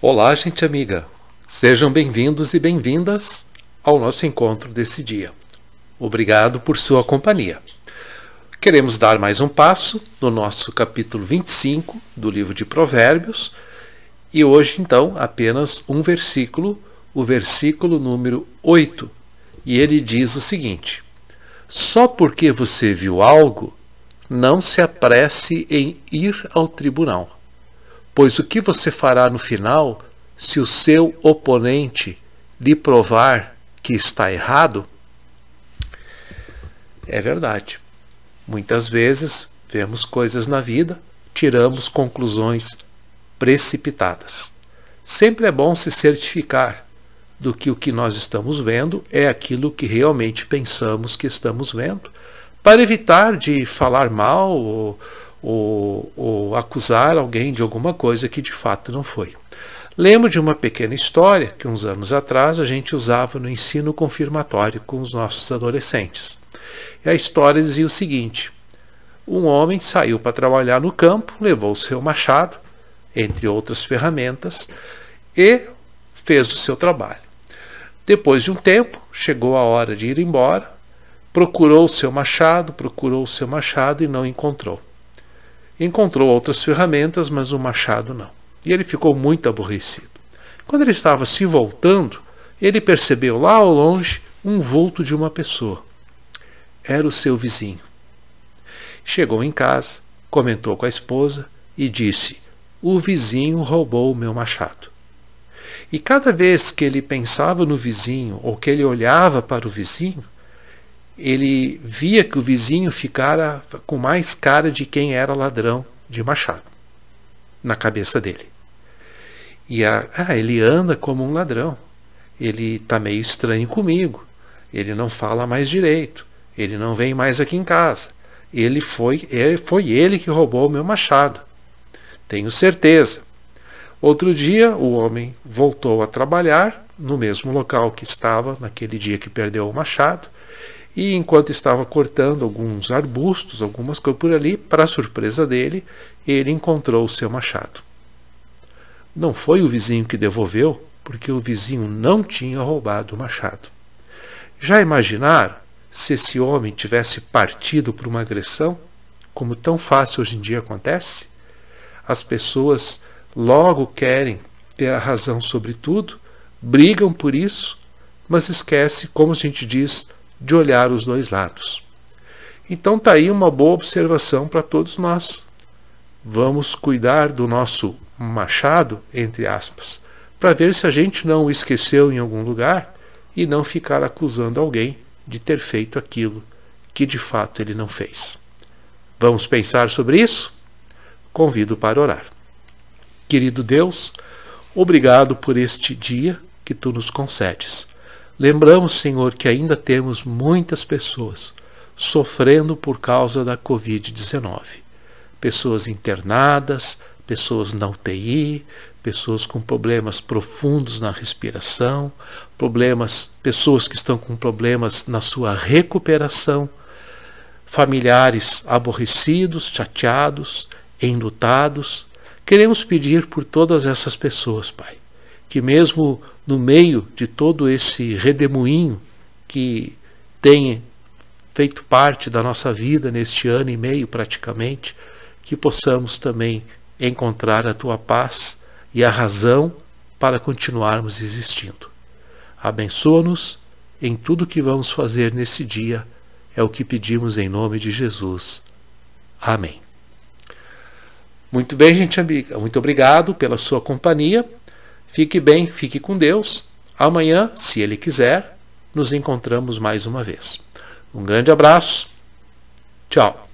Olá, gente amiga. Sejam bem-vindos e bem-vindas ao nosso encontro desse dia. Obrigado por sua companhia. Queremos dar mais um passo no nosso capítulo 25 do livro de Provérbios e hoje, então, apenas um versículo, o versículo número 8. E ele diz o seguinte: Só porque você viu algo, não se apresse em ir ao tribunal Pois o que você fará no final, se o seu oponente lhe provar que está errado? É verdade. Muitas vezes vemos coisas na vida, tiramos conclusões precipitadas. Sempre é bom se certificar do que o que nós estamos vendo é aquilo que realmente pensamos que estamos vendo, para evitar de falar mal ou, ou, ou acusar alguém de alguma coisa que de fato não foi. Lembro de uma pequena história que uns anos atrás a gente usava no ensino confirmatório com os nossos adolescentes. E a história dizia o seguinte: um homem saiu para trabalhar no campo, levou o seu machado, entre outras ferramentas, e fez o seu trabalho. Depois de um tempo, chegou a hora de ir embora, procurou o seu machado, procurou o seu machado e não encontrou. Encontrou outras ferramentas, mas o machado não. E ele ficou muito aborrecido. Quando ele estava se voltando, ele percebeu lá ao longe um vulto de uma pessoa. Era o seu vizinho. Chegou em casa, comentou com a esposa e disse: O vizinho roubou o meu machado. E cada vez que ele pensava no vizinho ou que ele olhava para o vizinho, ele via que o vizinho ficara com mais cara de quem era ladrão de machado na cabeça dele. E a, ah, ele anda como um ladrão. Ele está meio estranho comigo. Ele não fala mais direito. Ele não vem mais aqui em casa. Ele foi, é, foi ele que roubou o meu machado. Tenho certeza. Outro dia, o homem voltou a trabalhar no mesmo local que estava naquele dia que perdeu o machado e enquanto estava cortando alguns arbustos, algumas coisas por ali, para surpresa dele, ele encontrou o seu machado. Não foi o vizinho que devolveu, porque o vizinho não tinha roubado o machado. Já imaginar se esse homem tivesse partido por uma agressão, como tão fácil hoje em dia acontece? As pessoas logo querem ter a razão sobre tudo, brigam por isso, mas esquece, como a gente diz, de olhar os dois lados. Então está aí uma boa observação para todos nós. Vamos cuidar do nosso machado, entre aspas, para ver se a gente não o esqueceu em algum lugar e não ficar acusando alguém de ter feito aquilo que de fato ele não fez. Vamos pensar sobre isso? Convido para orar. Querido Deus, obrigado por este dia que tu nos concedes Lembramos, Senhor, que ainda temos muitas pessoas sofrendo por causa da Covid-19. Pessoas internadas, pessoas na UTI, pessoas com problemas profundos na respiração, problemas, pessoas que estão com problemas na sua recuperação, familiares aborrecidos, chateados, enlutados. Queremos pedir por todas essas pessoas, Pai que mesmo no meio de todo esse redemoinho que tem feito parte da nossa vida neste ano e meio praticamente, que possamos também encontrar a tua paz e a razão para continuarmos existindo. Abençoa-nos em tudo que vamos fazer nesse dia, é o que pedimos em nome de Jesus. Amém. Muito bem, gente amiga. Muito obrigado pela sua companhia. Fique bem, fique com Deus. Amanhã, se Ele quiser, nos encontramos mais uma vez. Um grande abraço. Tchau.